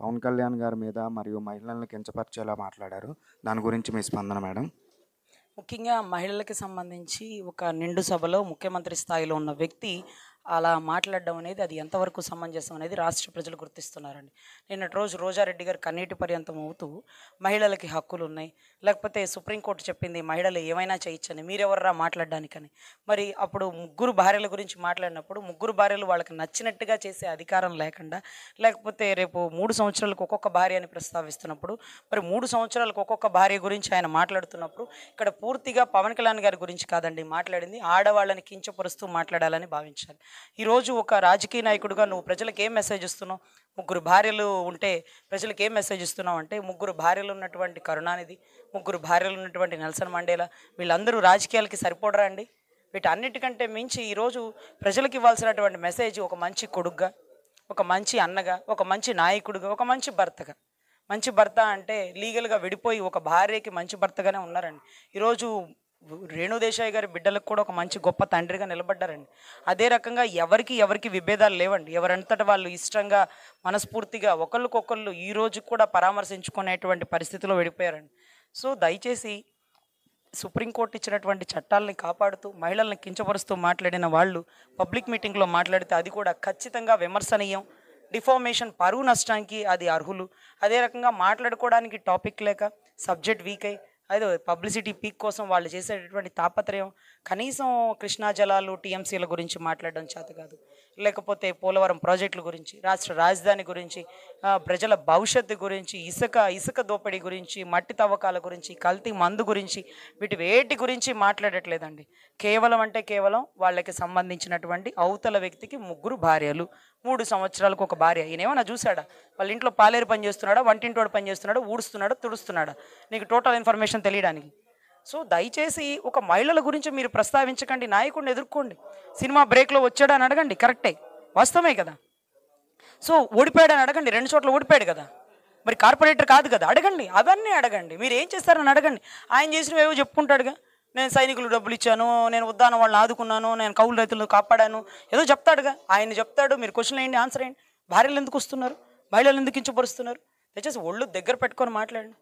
పవన్ కళ్యాణ్ గారి మీద మరియు మహిళలను కించపరిచేలా మాట్లాడారు దాని గురించి మీ స్పందన మేడం ముఖ్యంగా మహిళలకి సంబంధించి ఒక నిండు సభలో ముఖ్యమంత్రి స్థాయిలో ఉన్న వ్యక్తి అలా మాట్లాడడం అనేది అది ఎంతవరకు సమంజసం అనేది రాష్ట్ర ప్రజలు గుర్తిస్తున్నారండి నిన్నటి రోజు రోజారెడ్డి గారు కన్నీటి పర్యంతం అవుతూ మహిళలకి హక్కులు ఉన్నాయి లేకపోతే సుప్రీంకోర్టు చెప్పింది మహిళలు ఏమైనా చేయొచ్చని మీరెవర్రా మాట్లాడడానికని మరి అప్పుడు ముగ్గురు భార్యల గురించి మాట్లాడినప్పుడు ముగ్గురు భార్యలు వాళ్ళకి నచ్చినట్టుగా చేసే అధికారం లేకుండా లేకపోతే రేపు మూడు సంవత్సరాలకు ఒక్కొక్క భార్య అని ప్రస్తావిస్తున్నప్పుడు మరి మూడు సంవత్సరాలకు ఒక్కొక్క భార్య గురించి ఆయన మాట్లాడుతున్నప్పుడు ఇక్కడ పూర్తిగా పవన్ కళ్యాణ్ గారి గురించి కాదండి మాట్లాడింది ఆడవాళ్ళని కించపరుస్తూ మాట్లాడాలని భావించాలి ఈరోజు ఒక రాజకీయ నాయకుడిగా నువ్వు ప్రజలకు ఏం మెసేజ్ ఇస్తున్నావు ముగ్గురు భార్యలు ఉంటే ప్రజలకు ఏం మెసేజ్ ఇస్తున్నావు అంటే ముగ్గురు భార్యలు ఉన్నటువంటి కరుణానిధి ముగ్గురు భార్యలు ఉన్నటువంటి నెల్సన్ మండేలా వీళ్ళందరూ రాజకీయాలకి సరిపోడరా అండి వీటన్నిటికంటే మించి ఈరోజు ప్రజలకు ఇవ్వాల్సినటువంటి మెసేజ్ ఒక మంచి కొడుగ్గా ఒక మంచి అన్నగా ఒక మంచి నాయకుడుగా ఒక మంచి భర్తగా మంచి భర్త అంటే లీగల్గా విడిపోయి ఒక భార్యకి మంచి భర్తగానే ఉన్నారండి ఈరోజు రేణుదేశాయ్ గారి బిడ్డలకు కూడా ఒక మంచి గొప్ప తండ్రిగా నిలబడ్డారండి అదే రకంగా ఎవరికి ఎవరికి విభేదాలు లేవండి ఎవరంతటా వాళ్ళు ఇష్టంగా మనస్ఫూర్తిగా ఒకళ్ళకొకళ్ళు ఈ రోజు కూడా పరామర్శించుకునేటువంటి పరిస్థితిలో వెళ్ళిపోయారండి సో దయచేసి సుప్రీంకోర్టు ఇచ్చినటువంటి చట్టాలని కాపాడుతూ మహిళల్ని కించపరుస్తూ మాట్లాడిన వాళ్ళు పబ్లిక్ మీటింగ్లో మాట్లాడితే అది కూడా ఖచ్చితంగా విమర్శనీయం డిఫార్మేషన్ పరువు నష్టానికి అది అర్హులు అదే రకంగా మాట్లాడుకోవడానికి టాపిక్ లేక సబ్జెక్ట్ వీక్ అయి అదే పబ్లిసిటీ పీక్ కోసం వాళ్ళు చేసేటటువంటి తాపత్రయం కనీసం కృష్ణా జలాలు టీఎంసీల గురించి మాట్లాడడం చేత కాదు లేకపోతే పోలవరం ప్రాజెక్టుల గురించి రాష్ట్ర రాజధాని గురించి ప్రజల భవిష్యత్తు గురించి ఇసుక ఇసుక దోపిడీ గురించి మట్టి తవ్వకాల గురించి కల్తీ మందు గురించి వీటి వేటి గురించి మాట్లాడట్లేదండి కేవలం అంటే కేవలం వాళ్ళకి సంబంధించినటువంటి అవతల వ్యక్తికి ముగ్గురు భార్యలు మూడు సంవత్సరాలకు ఒక భార్య ఈయన ఏమన్నా చూశాడా వాళ్ళ ఇంట్లో పాలేరు పని చేస్తున్నాడా వంటింటోడు పని చేస్తున్నాడా ఊడుస్తున్నాడా తుడుస్తున్నాడా నీకు టోటల్ ఇన్ఫర్మేషన్ తెలియడానికి సో దయచేసి ఒక మహిళల గురించి మీరు ప్రస్తావించకండి నాయకుడిని ఎదుర్కోండి సినిమా బ్రేక్లో వచ్చాడా అని అడగండి కరెక్టే వాస్తవమే కదా సో అని అడగండి రెండు చోట్ల ఓడిపోయాడు కదా మరి కార్పొరేటర్ కాదు కదా అడగండి అవన్నీ అడగండి మీరు ఏం చేస్తారని అడగండి ఆయన చేసినవేవో చెప్పుకుంటాడుగా నేను సైనికులు డబ్బులు ఇచ్చాను నేను ఉద్దానం వాళ్ళని ఆదుకున్నాను నేను కౌలు రైతులను కాపాడాను ఏదో చెప్తాడుగా ఆయన చెప్తాడు మీరు క్వశ్చన్ ఏంటి ఆన్సర్ అయ్యండి భార్యలు ఎందుకు వస్తున్నారు మహిళలు ఎందుకు ఇంచుపరుస్తున్నారు దయచేసి ఒళ్ళు దగ్గర పెట్టుకొని మాట్లాడండి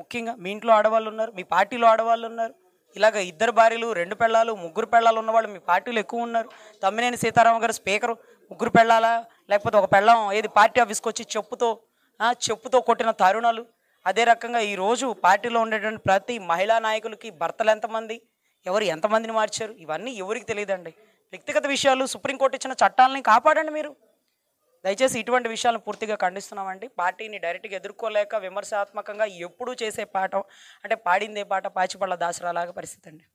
ముఖ్యంగా మీ ఇంట్లో ఆడవాళ్ళు ఉన్నారు మీ పార్టీలో ఆడవాళ్ళు ఉన్నారు ఇలాగ ఇద్దరు భార్యలు రెండు పెళ్ళాలు ముగ్గురు పెళ్ళాలు ఉన్నవాళ్ళు మీ పార్టీలు ఎక్కువ ఉన్నారు తమ్మినేని సీతారామ గారు స్పీకరు ముగ్గురు పెళ్ళాలా లేకపోతే ఒక పెళ్ళం ఏది పార్టీ ఆఫీస్కి వచ్చి చెప్పుతో చెప్పుతో కొట్టిన తరుణాలు అదే రకంగా ఈరోజు పార్టీలో ఉండేటువంటి ప్రతి మహిళా నాయకులకి భర్తలు ఎంతమంది ఎవరు ఎంతమందిని మార్చారు ఇవన్నీ ఎవరికి తెలియదండి వ్యక్తిగత విషయాలు సుప్రీంకోర్టు ఇచ్చిన చట్టాలని కాపాడండి మీరు దయచేసి ఇటువంటి విషయాలను పూర్తిగా ఖండిస్తున్నామండి పార్టీని డైరెక్ట్గా ఎదుర్కోలేక విమర్శాత్మకంగా ఎప్పుడూ చేసే పాఠం అంటే పాడిందే పాట పాచిపళ్ళ దాసరాలాగా పరిస్థితి అండి